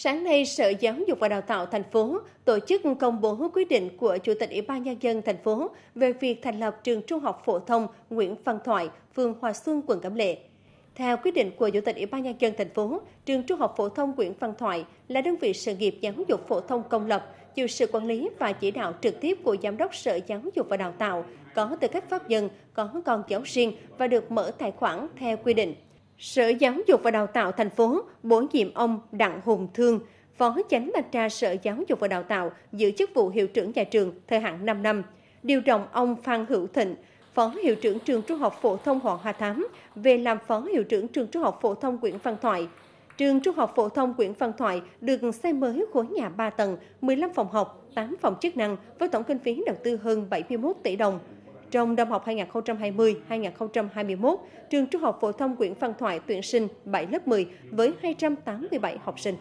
Sáng nay, Sở Giáo dục và Đào tạo thành phố tổ chức công bố quyết định của Chủ tịch Ủy ban nhân dân thành phố về việc thành lập trường Trung học phổ thông Nguyễn Văn Thoại, phường Hòa Xuân, quận Cẩm Lệ. Theo quyết định của Chủ tịch Ủy ban nhân dân thành phố, trường Trung học phổ thông Nguyễn Văn Thoại là đơn vị sự nghiệp giáo dục phổ thông công lập, chịu sự quản lý và chỉ đạo trực tiếp của Giám đốc Sở Giáo dục và Đào tạo, có tư cách pháp nhân, có con giáo riêng và được mở tài khoản theo quy định. Sở Giáo dục và Đào tạo thành phố bổ nhiệm ông Đặng Hùng Thương, Phó Chánh Thanh tra Sở Giáo dục và Đào tạo giữ chức vụ hiệu trưởng nhà trường thời hạn 5 năm. Điều động ông Phan Hữu Thịnh, Phó Hiệu trưởng Trường Trung học Phổ thông Hoàng Hà Thám về làm Phó Hiệu trưởng Trường Trung học Phổ thông Nguyễn Văn Thoại. Trường Trung học Phổ thông Nguyễn Văn Thoại được xây mới khối nhà 3 tầng, 15 phòng học, 8 phòng chức năng với tổng kinh phí đầu tư hơn 71 tỷ đồng. Trong năm học 2020-2021, trường Trung học phổ thông Nguyễn Văn Thoại tuyển sinh 7 lớp 10 với 287 học sinh.